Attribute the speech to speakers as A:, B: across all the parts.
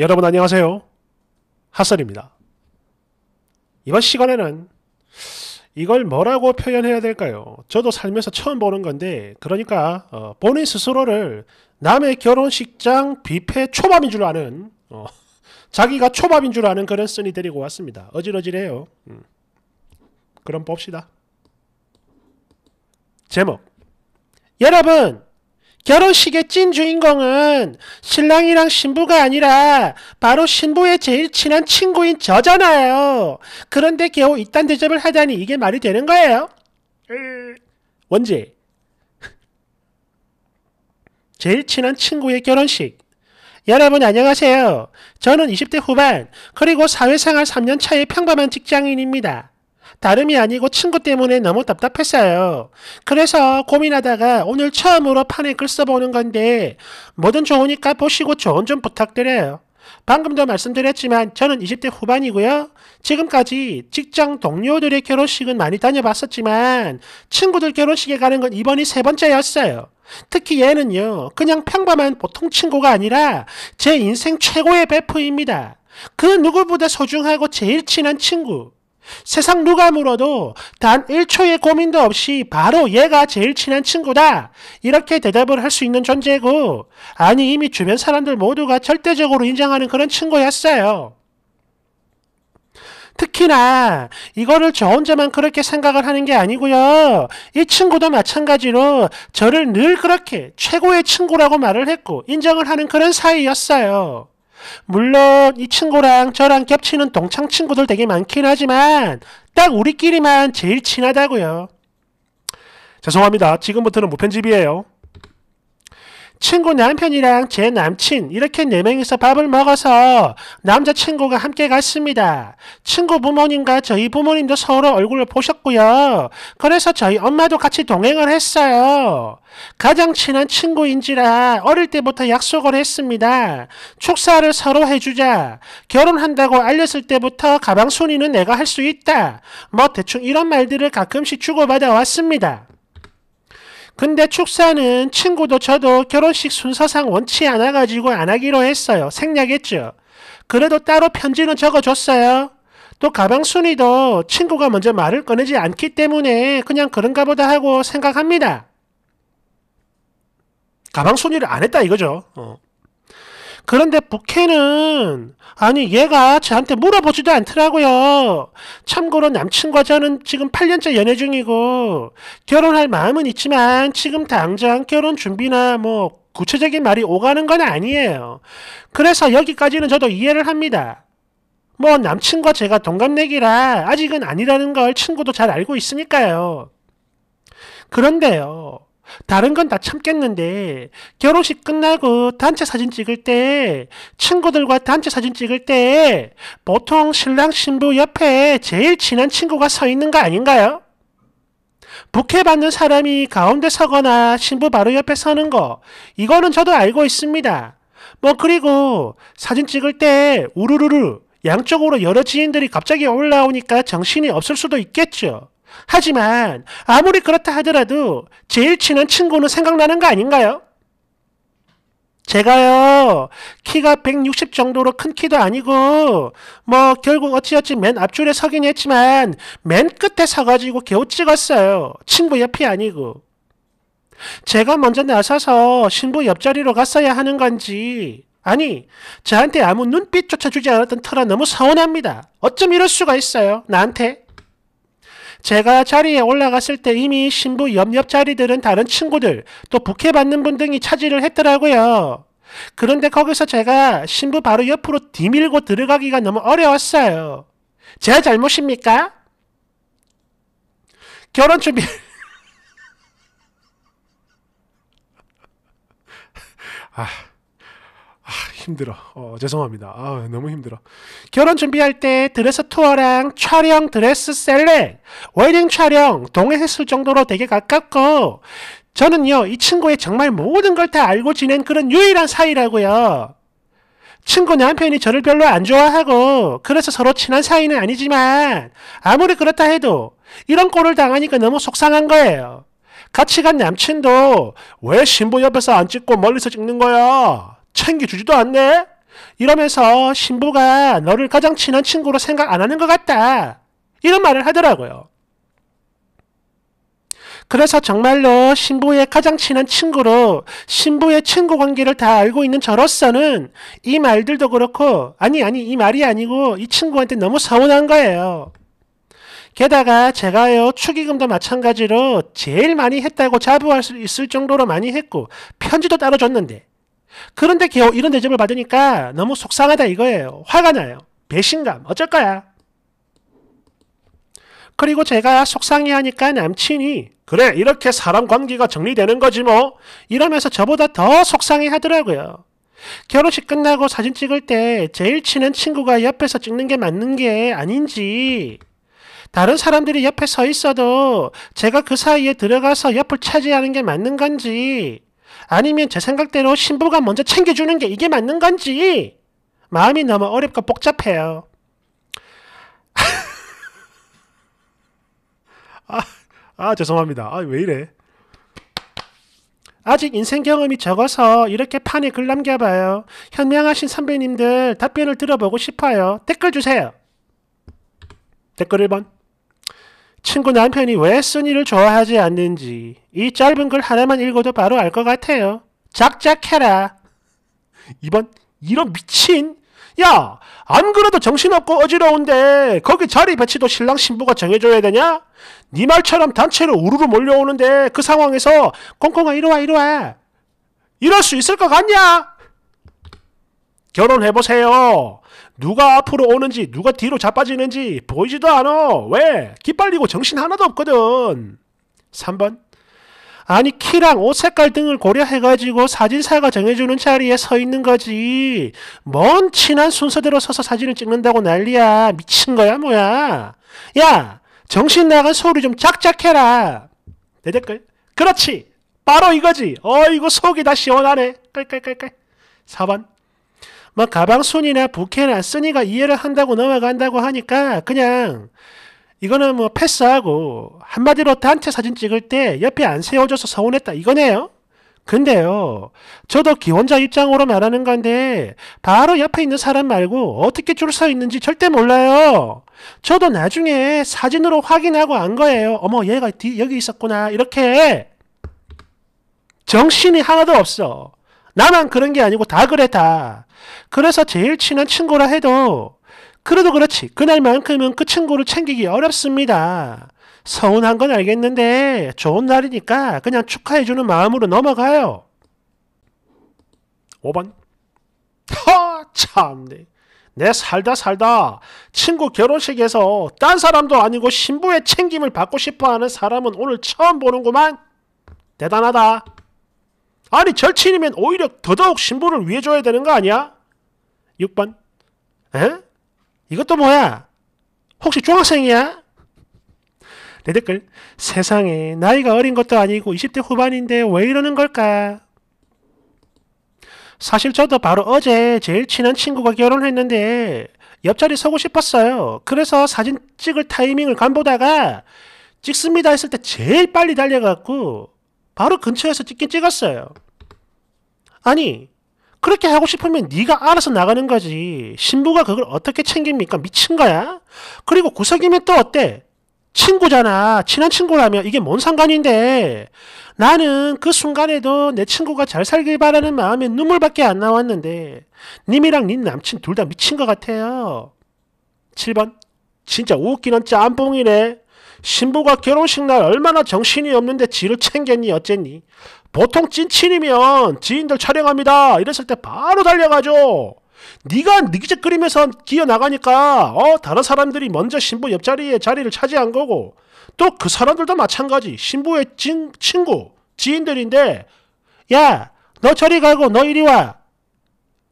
A: 여러분 안녕하세요. 핫설입니다. 이번 시간에는 이걸 뭐라고 표현해야 될까요? 저도 살면서 처음 보는 건데 그러니까 어, 본인 스스로를 남의 결혼식장 뷔페 초밥인 줄 아는 어, 자기가 초밥인 줄 아는 그런 쓴이 데리고 왔습니다. 어질어질해요. 음. 그럼 봅시다. 제목 여러분 결혼식의 찐 주인공은 신랑이랑 신부가 아니라 바로 신부의 제일 친한 친구인 저잖아요. 그런데 겨우 이딴 대접을 하다니 이게 말이 되는 거예요? 원지. 제일 친한 친구의 결혼식. 여러분 안녕하세요. 저는 20대 후반 그리고 사회생활 3년 차의 평범한 직장인입니다. 다름이 아니고 친구 때문에 너무 답답했어요. 그래서 고민하다가 오늘 처음으로 판에글 써보는 건데 뭐든 좋으니까 보시고 조언 좀 부탁드려요. 방금도 말씀드렸지만 저는 20대 후반이고요. 지금까지 직장 동료들의 결혼식은 많이 다녀봤었지만 친구들 결혼식에 가는 건 이번이 세 번째였어요. 특히 얘는요, 그냥 평범한 보통 친구가 아니라 제 인생 최고의 베프입니다. 그 누구보다 소중하고 제일 친한 친구. 세상 누가 물어도 단 1초의 고민도 없이 바로 얘가 제일 친한 친구다. 이렇게 대답을 할 수 있는 존재고, 아니 이미 주변 사람들 모두가 절대적으로 인정하는 그런 친구였어요. 특히나 이거를 저 혼자만 그렇게 생각을 하는 게 아니고요. 이 친구도 마찬가지로 저를 늘 그렇게 최고의 친구라고 말을 했고 인정을 하는 그런 사이였어요. 물론 이 친구랑 저랑 겹치는 동창 친구들 되게 많긴 하지만 딱 우리끼리만 제일 친하다고요. 죄송합니다. 지금부터는 무편집이에요. 친구 남편이랑 제 남친 이렇게 네 명이서 밥을 먹어서 남자친구가 함께 갔습니다. 친구 부모님과 저희 부모님도 서로 얼굴을 보셨고요. 그래서 저희 엄마도 같이 동행을 했어요. 가장 친한 친구인지라 어릴 때부터 약속을 했습니다. 축사를 서로 해주자. 결혼한다고 알렸을 때부터 가방 순위는 내가 할 수 있다. 뭐 대충 이런 말들을 가끔씩 주고받아 왔습니다. 근데 축사는 친구도 저도 결혼식 순서상 원치 않아가지고 안 하기로 했어요. 생략했죠. 그래도 따로 편지는 적어줬어요. 또 가방 순위도 친구가 먼저 말을 꺼내지 않기 때문에 그냥 그런가 보다 하고 생각합니다. 가방 순위를 안 했다 이거죠. 어. 그런데 부캐는 아니 얘가 저한테 물어보지도 않더라고요. 참고로 남친과 저는 지금 8년째 연애 중이고 결혼할 마음은 있지만 지금 당장 결혼 준비나 뭐 구체적인 말이 오가는 건 아니에요. 그래서 여기까지는 저도 이해를 합니다. 뭐 남친과 제가 동갑내기라 아직은 아니라는 걸 친구도 잘 알고 있으니까요. 그런데요. 다른 건 다 참겠는데 결혼식 끝나고 단체 사진 찍을 때 친구들과 단체 사진 찍을 때 보통 신랑 신부 옆에 제일 친한 친구가 서 있는 거 아닌가요? 부케 받는 사람이 가운데 서거나 신부 바로 옆에 서는 거 이거는 저도 알고 있습니다. 뭐 그리고 사진 찍을 때 우르르르 양쪽으로 여러 지인들이 갑자기 올라오니까 정신이 없을 수도 있겠죠. 하지만 아무리 그렇다 하더라도 제일 친한 친구는 생각나는 거 아닌가요? 제가요, 키가 160 정도로 큰 키도 아니고, 뭐, 결국 어찌어찌 맨 앞줄에 서긴 했지만, 맨 끝에 서가지고 겨우 찍었어요. 친구 옆이 아니고. 제가 먼저 나서서 신부 옆자리로 갔어야 하는 건지, 아니, 저한테 아무 눈빛조차 주지 않았던 터라 너무 서운합니다. 어쩜 이럴 수가 있어요, 나한테? 제가 자리에 올라갔을 때 이미 신부 옆옆 자리들은 다른 친구들, 또 부케 받는 분 등이 차지를 했더라고요. 그런데 거기서 제가 신부 바로 옆으로 뒤밀고 들어가기가 너무 어려웠어요. 제 잘못입니까? 결혼 준비. 아. 힘들어. 어, 죄송합니다. 아, 너무 힘들어. 결혼 준비할 때 드레스 투어랑 촬영 드레스 셀렉, 웨딩 촬영 동행했을 정도로 되게 가깝고 저는요, 이 친구의 정말 모든 걸 다 알고 지낸 그런 유일한 사이라고요. 친구 남편이 저를 별로 안 좋아하고 그래서 서로 친한 사이는 아니지만 아무리 그렇다 해도 이런 꼴을 당하니까 너무 속상한 거예요. 같이 간 남친도 왜 신부 옆에서 안 찍고 멀리서 찍는 거야? 챙겨주지도 않네? 이러면서 신부가 너를 가장 친한 친구로 생각 안 하는 것 같다. 이런 말을 하더라고요. 그래서 정말로 신부의 가장 친한 친구로 신부의 친구 관계를 다 알고 있는 저로서는 이 말들도 그렇고 아니 아니 이 말이 아니고 이 친구한테 너무 서운한 거예요. 게다가 제가요 축의금도 마찬가지로 제일 많이 했다고 자부할 수 있을 정도로 많이 했고 편지도 따로 줬는데 그런데 겨우 이런 대접을 받으니까 너무 속상하다 이거예요. 화가 나요. 배신감. 어쩔 거야. 그리고 제가 속상해하니까 남친이 그래 이렇게 사람 관계가 정리되는 거지 뭐 이러면서 저보다 더 속상해하더라고요. 결혼식 끝나고 사진 찍을 때 제일 친한 친구가 옆에서 찍는 게 맞는 게 아닌지 다른 사람들이 옆에 서 있어도 제가 그 사이에 들어가서 옆을 차지하는 게 맞는 건지 아니면 제 생각대로 신부가 먼저 챙겨주는 게 이게 맞는 건지 마음이 너무 어렵고 복잡해요. 아, 아, 죄송합니다. 아, 왜 이래? 아직 인생 경험이 적어서 이렇게 판에 글 남겨봐요. 현명하신 선배님들 답변을 들어보고 싶어요. 댓글 주세요. 댓글 1번. 친구 남편이 왜 써니를 좋아하지 않는지 이 짧은 글 하나만 읽어도 바로 알 것 같아요. 작작해라. 이번 이런 미친 야, 안 그래도 정신없고 어지러운데 거기 자리 배치도 신랑 신부가 정해줘야 되냐? 네 말처럼 단체로 우르르 몰려오는데 그 상황에서 콩콩아 이리와 이리와 이럴 수 있을 것 같냐? 결혼해보세요. 누가 앞으로 오는지, 누가 뒤로 자빠지는지 보이지도 않아. 왜? 기빨리고 정신 하나도 없거든. 3번. 아니, 키랑 옷 색깔 등을 고려해가지고 사진사가 정해주는 자리에 서 있는 거지. 먼 친한 순서대로 서서 사진을 찍는다고 난리야. 미친 거야, 뭐야. 야! 정신 나간 소리 좀 작작해라. 내 댓글. 그렇지. 바로 이거지. 어, 이거 속이 다 시원하네. 깔깔깔깔. 4번. 뭐 가방순이나 부케나 쓰니가 이해를 한다고 넘어간다고 하니까 그냥 이거는 뭐 패스하고 한마디로 단체 사진 찍을 때 옆에 안 세워줘서 서운했다 이거네요. 근데요, 저도 기혼자 입장으로 말하는 건데, 바로 옆에 있는 사람 말고 어떻게 줄 서 있는지 절대 몰라요. 저도 나중에 사진으로 확인하고 안 거예요. 어머, 얘가 뒤, 여기 있었구나. 이렇게. 정신이 하나도 없어. 나만 그런 게 아니고 다 그래 다. 그래서 제일 친한 친구라 해도 그래도 그렇지 그날만큼은 그 친구를 챙기기 어렵습니다. 서운한 건 알겠는데 좋은 날이니까 그냥 축하해주는 마음으로 넘어가요. 5번 허 참네 내 살다 살다 친구 결혼식에서 딴 사람도 아니고 신부의 챙김을 받고 싶어하는 사람은 오늘 처음 보는구만 대단하다. 아니 절친이면 오히려 더더욱 신부를 위해 줘야 되는 거 아니야? 6번 에? 이것도 뭐야? 혹시 중학생이야? 내 댓글 세상에 나이가 어린 것도 아니고 20대 후반인데 왜 이러는 걸까? 사실 저도 바로 어제 제일 친한 친구가 결혼했는데 옆자리 서고 싶었어요. 그래서 사진 찍을 타이밍을 간보다가 찍습니다 했을 때 제일 빨리 달려갔고 바로 근처에서 찍긴 찍었어요. 아니 그렇게 하고 싶으면 네가 알아서 나가는 거지. 신부가 그걸 어떻게 챙깁니까? 미친 거야? 그리고 구석이면 또 어때? 친구잖아. 친한 친구라면 이게 뭔 상관인데. 나는 그 순간에도 내 친구가 잘 살길 바라는 마음에 눈물밖에 안 나왔는데 님이랑 님 남친 둘 다 미친 것 같아요. 7번 진짜 웃기는 짬뽕이네. 신부가 결혼식 날 얼마나 정신이 없는데 지를 챙겼니 어쨌니 보통 찐친이면 지인들 촬영합니다 이랬을 때 바로 달려가죠 네가 니기적거리면서 기어나가니까 어 다른 사람들이 먼저 신부 옆자리에 자리를 차지한 거고 또 그 사람들도 마찬가지 신부의 진, 친구 지인들인데 야 너 저리 가고 너 이리 와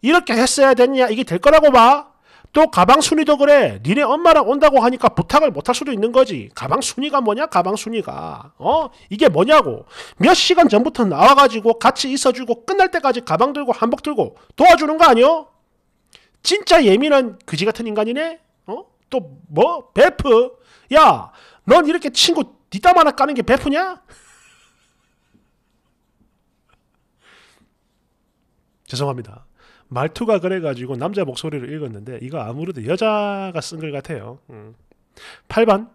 A: 이렇게 했어야 됐냐 이게 될 거라고 봐또 가방 순위도 그래. 니네 엄마랑 온다고 하니까 부탁을 못 할 수도 있는 거지. 가방 순위가 뭐냐? 가방 순위가. 어? 이게 뭐냐고. 몇 시간 전부터 나와가지고 같이 있어주고 끝날 때까지 가방 들고 한복 들고 도와주는 거 아니요? 진짜 예민한 그지 같은 인간이네? 어? 또 뭐? 베프? 야, 넌 이렇게 친구 니땀 하나 까는 게 베프냐? 죄송합니다. 말투가 그래가지고 남자 목소리를 읽었는데 이거 아무래도 여자가 쓴걸 같아요. 음. 8번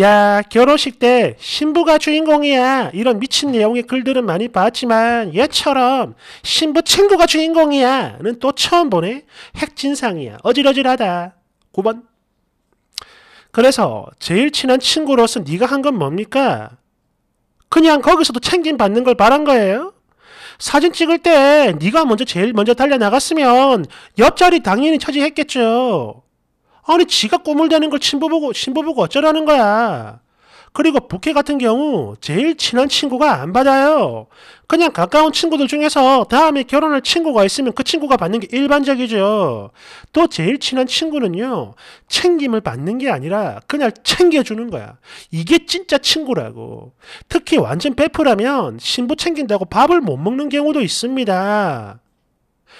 A: 야 결혼식 때 신부가 주인공이야 이런 미친 내용의 글들은 많이 봤지만 얘처럼 신부 친구가 주인공이야 는 또 처음 보네 핵진상이야 어질어질하다 9번 그래서 제일 친한 친구로서 네가 한 건 뭡니까? 그냥 거기서도 챙김 받는 걸 바란 거예요? 사진 찍을 때 네가 먼저 제일 먼저 달려 나갔으면 옆자리 당연히 차지했겠죠. 아니 지가 꼬물대는 걸 신부 보고 신부 보고 어쩌라는 거야. 그리고 부캐 같은 경우 제일 친한 친구가 안 받아요. 그냥 가까운 친구들 중에서 다음에 결혼할 친구가 있으면 그 친구가 받는 게 일반적이죠. 또 제일 친한 친구는요. 챙김을 받는 게 아니라 그냥 챙겨주는 거야. 이게 진짜 친구라고. 특히 완전 베프라면 신부 챙긴다고 밥을 못 먹는 경우도 있습니다.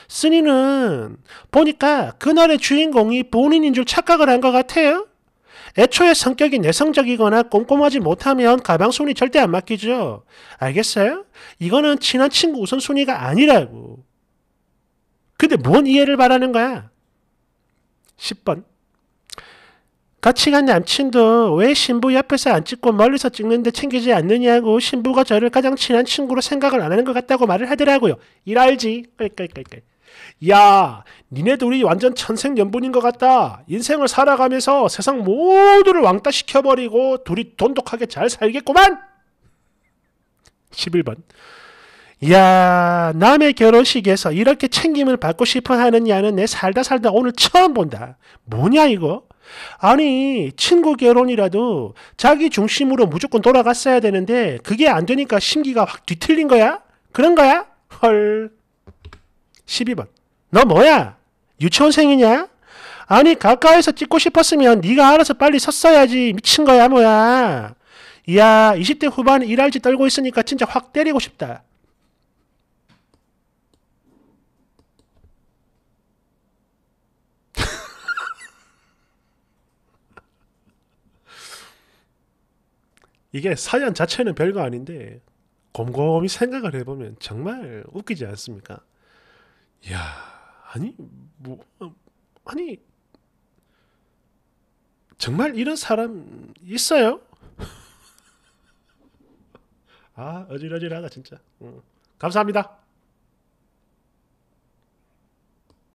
A: 쓰니는 보니까 그날의 주인공이 본인인 줄 착각을 한 것 같아요. 애초에 성격이 내성적이거나 꼼꼼하지 못하면 가방순위 절대 안 맡기죠. 알겠어요? 이거는 친한 친구 우선순위가 아니라고. 근데 뭔 이해를 바라는 거야? 10번. 같이 간 남친도 왜 신부 옆에서 안 찍고 멀리서 찍는데 챙기지 않느냐고 신부가 저를 가장 친한 친구로 생각을 안 하는 것 같다고 말을 하더라고요. 일알지. 끌끌끌끌. 야, 니네 둘이 완전 천생연분인 것 같다. 인생을 살아가면서 세상 모두를 왕따 시켜버리고 둘이 돈독하게 잘 살겠구만. 11번. 야, 남의 결혼식에서 이렇게 챙김을 받고 싶어 하느냐는내 살다 살다 오늘 처음 본다. 뭐냐 이거? 아니, 친구 결혼이라도 자기 중심으로 무조건 돌아갔어야 되는데 그게 안 되니까 심기가 확 뒤틀린 거야? 그런 거야? 헐. 12번. 너 뭐야? 유치원생이냐? 아니 가까이서 찍고 싶었으면 네가 알아서 빨리 섰어야지 미친 거야 뭐야 이야 20대 후반 일할지 떨고 있으니까 진짜 확 때리고 싶다 이게 사연 자체는 별거 아닌데 곰곰이 생각을 해보면 정말 웃기지 않습니까? 야 아니 뭐 아니 정말 이런 사람 있어요? 아 어질어질하다 진짜. 응. 감사합니다.